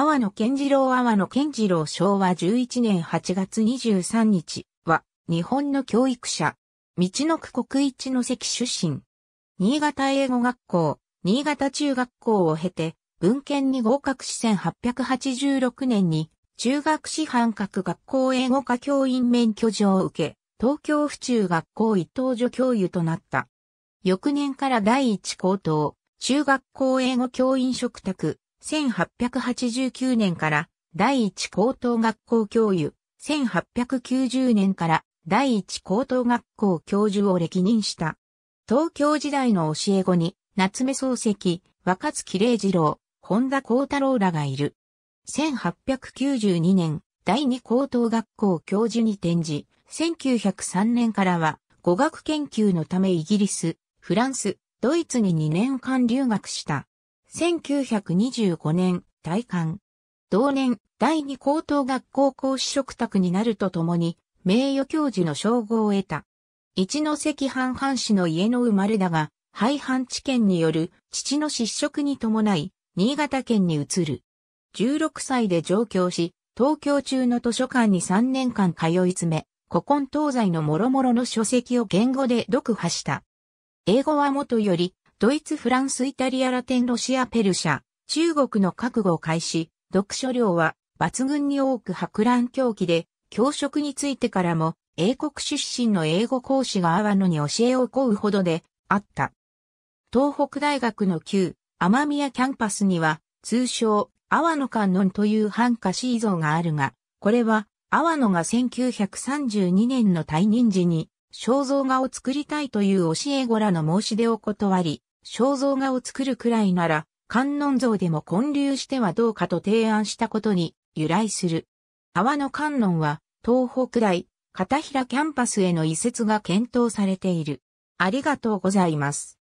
阿波野健次郎阿波野健次郎昭和11年8月23日は、日本の教育者、道の区国一の関出身。新潟英語学校、新潟中学校を経て、文献に合格し1886年に、中学師範格学校英語科教員免許状を受け、東京府中学校一等助教諭となった。翌年から第一高等、中学校英語教員職宅、1889年から第一高等学校教諭、1890年から第一高等学校教授を歴任した。東京時代の教え子に、夏目漱石、若月礼二郎、本田幸太郎らがいる。1892年、第二高等学校教授に転じ、1903年からは語学研究のためイギリス、フランス、ドイツに2年間留学した。1925年、退官。同年、第二高等学校講師職宅になるとともに、名誉教授の称号を得た。一関藩藩士の家の生まれだが、廃藩置県による父の失職に伴い、新潟県に移る。16歳で上京し、東京中の図書館に3年間通い詰め、古今東西の諸々の書籍を言語で読破した。英語はもとより、ドイツ、フランス、イタリア、ラテン、ロシア、ペルシャ、中国の覚悟を開始、読書量は抜群に多く博覧狂気で、教職についてからも、英国出身の英語講師が阿波野に教えを請うほどであった。東北大学の旧、天宮キャンパスには、通称、阿波野観音という半歌詞像があるが、これは、阿波野が1932年の退任時に、肖像画を作りたいという教え子らの申し出を断り、肖像画を作るくらいなら、観音像でも建立してはどうかと提案したことに由来する。阿波の観音は、東北大、片平キャンパスへの移設が検討されている。ありがとうございます。